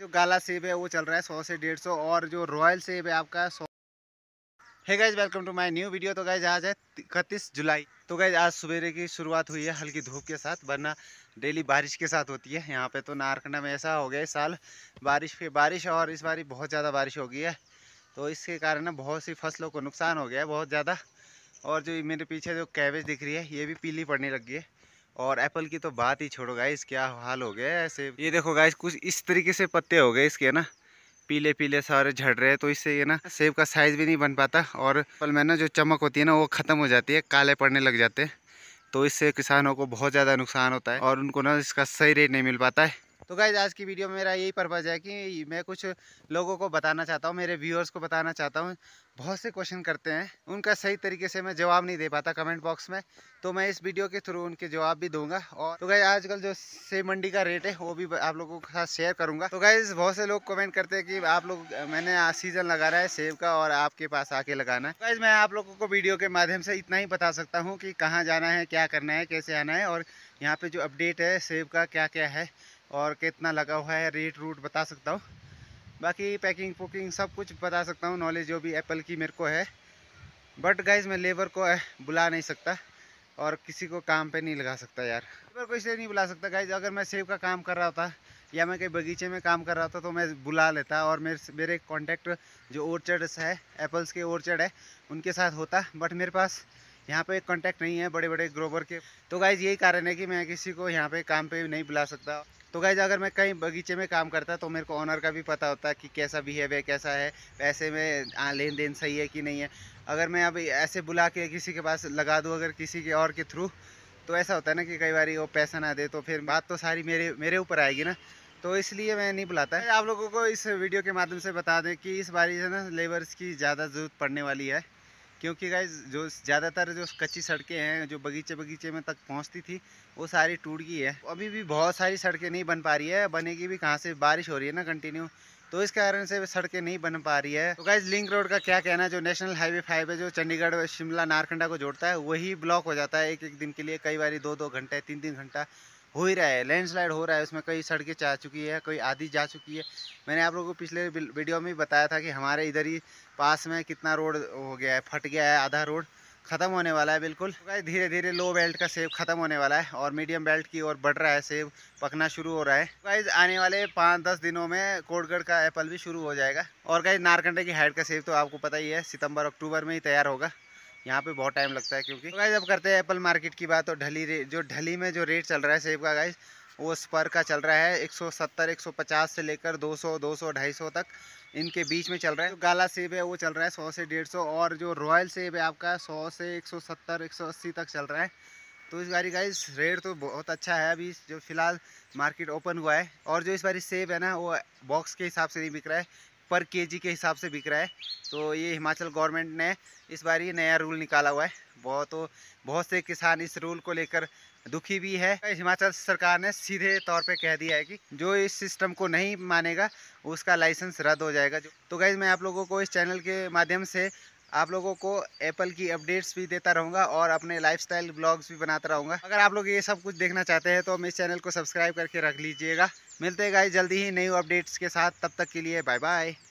जो गाला सेब है वो चल रहा है सौ से डेढ़ सौ और जो रॉयल सेब है आपका सौ है guys welcome to my new video तो गाइज आज है इकतीस जुलाई तो गाइज आज सवेरे की शुरुआत हुई है हल्की धूप के साथ वरना डेली बारिश के साथ होती है यहाँ पे तो नारकंडा में ऐसा हो गया इस साल बारिश पे बारिश और इस बारी बहुत ज़्यादा बारिश हो गई है तो इसके कारण ना बहुत सी फसलों को नुकसान हो गया है बहुत ज़्यादा और जो मेरे पीछे जो कैबेज दिख रही है ये भी पीली पड़ने लग गई है और एप्पल की तो बात ही छोड़ो गाइस क्या हाल हो गया ऐसे ये देखो गाइस कुछ इस तरीके से पत्ते हो गए इसके ना पीले पीले सारे झड़ रहे हैं तो इससे ये ना सेब का साइज़ भी नहीं बन पाता और फल में ना जो चमक होती है ना वो ख़त्म हो जाती है काले पड़ने लग जाते हैं तो इससे किसानों को बहुत ज़्यादा नुकसान होता है और उनको ना इसका सही रेट नहीं मिल पाता है तो गाइज आज की वीडियो में मेरा यही पर्पज़ है कि मैं कुछ लोगों को बताना चाहता हूँ मेरे व्यूअर्स को बताना चाहता हूँ बहुत से क्वेश्चन करते हैं उनका सही तरीके से मैं जवाब नहीं दे पाता कमेंट बॉक्स में तो मैं इस वीडियो के थ्रू उनके जवाब भी दूंगा और तो गाइज आजकल जो सेब मंडी का रेट है वो भी आप लोगों के साथ शेयर करूंगा तो गाइज बहुत से लोग कमेंट करते हैं कि आप लोग मैंने सीजन लगा रहा है सेब का और आपके पास आके लगाना है गाइज मैं आप लोगों को वीडियो के माध्यम से इतना ही बता सकता हूँ कि कहाँ जाना है क्या करना है कैसे आना है और यहाँ पे जो अपडेट है सेब का क्या क्या है और कितना लगा हुआ है रेट रूट बता सकता हूँ बाकी पैकिंग पुकिंग सब कुछ बता सकता हूँ नॉलेज जो भी एप्पल की मेरे को है बट गाइज मैं लेबर को बुला नहीं सकता और किसी को काम पे नहीं लगा सकता यार लेबर को इसलिए नहीं बुला सकता गाइज अगर मैं सेब का काम कर रहा होता या मैं कहीं बगीचे में काम कर रहा था तो मैं बुला लेता और मेरे मेरे कॉन्टैक्ट जो ऑर्चर्ड्स है एप्पल्स के ऑर्चर्ड है उनके साथ होता बट मेरे पास यहाँ पे कॉन्टैक्ट नहीं है बड़े बड़े ग्रोवर के तो गाइज यही कारण है कि मैं किसी को यहाँ पे काम पे नहीं बुला सकता तो गाइज अगर मैं कहीं बगीचे में काम करता तो मेरे को ऑनर का भी पता होता कि कैसा बिहेव है कैसा है पैसे में लेन देन सही है कि नहीं है अगर मैं अब ऐसे बुला के किसी के पास लगा दूँ अगर किसी के और के थ्रू तो ऐसा होता है ना कि कई बार वो पैसा ना दे तो फिर बात तो सारी मेरे मेरे ऊपर आएगी ना तो इसलिए मैं नहीं बुलाता आप लोगों को इस वीडियो के माध्यम से बता दें कि इस बारी से ना लेबर्स की ज़्यादा ज़रूरत पड़ने वाली है क्योंकि गाइज जो ज़्यादातर जो कच्ची सड़कें हैं जो बगीचे बगीचे में तक पहुंचती थी वो सारी टूट गई है अभी भी बहुत सारी सड़कें नहीं बन पा रही है बनेगी भी कहाँ से बारिश हो रही है ना कंटिन्यू तो इस कारण से सड़कें नहीं बन पा रही है तो गाइज लिंक रोड का क्या कहना है जो नेशनल हाईवे फाइव है जो चंडीगढ़ शिमला नारखंडा को जोड़ता है वही ब्लॉक हो जाता है एक एक दिन के लिए कई बार दो दो घंटे तीन तीन घंटा हो ही रहा है लैंडस्लाइड हो रहा है उसमें कई सड़कें जा चुकी है कोई आधी जा चुकी है मैंने आप लोगों को पिछले वीडियो में बताया था कि हमारे इधर ही पास में कितना रोड हो गया है फट गया है आधा रोड ख़त्म होने वाला है बिल्कुल भाई तो धीरे धीरे लो बेल्ट का सेब ख़त्म होने वाला है और मीडियम बेल्ट की ओर बढ़ रहा है सेब पकना शुरू हो रहा है तो गाइज आने वाले पाँच दस दिनों में कोटगढ़ का एप्पल भी शुरू हो जाएगा और गाइज नारकंडे की हाइट का सेब तो आपको पता ही है सितंबर अक्टूबर में ही तैयार होगा यहाँ पे बहुत टाइम लगता है क्योंकि तो गाइज अब करते हैं एप्पल मार्केट की बात और ढली जो ढली में जो रेट चल रहा है सेब का गाइज वो स्पर का चल रहा है 170 150 से लेकर 200 200 250 तक इनके बीच में चल रहा है जो गाला सेब है वो चल रहा है 100 से 150 और जो रॉयल सेब है आपका 100 से 170 180 तक चल रहा है तो इस बारी गाइस रेट तो बहुत अच्छा है अभी जो फिलहाल मार्केट ओपन हुआ है और जो इस बारी सेब है ना वो बॉक्स के हिसाब से नहीं बिक रहा है पर केजी के हिसाब से बिक रहा है तो ये हिमाचल गवर्नमेंट ने इस बार ये नया रूल निकाला हुआ है बहुत तो बहुत से किसान इस रूल को लेकर दुखी भी है हिमाचल सरकार ने सीधे तौर पे कह दिया है कि जो इस सिस्टम को नहीं मानेगा उसका लाइसेंस रद्द हो जाएगा तो गैज़ मैं आप लोगों को इस चैनल के माध्यम से आप लोगों को एप्पल की अपडेट्स भी देता रहूँगा और अपने लाइफस्टाइल ब्लॉग्स भी बनाता रहूँगा अगर आप लोग ये सब कुछ देखना चाहते हैं तो हम इस चैनल को सब्सक्राइब करके रख लीजिएगा मिलते हैं गाइस जल्दी ही नई अपडेट्स के साथ तब तक के लिए बाय बाय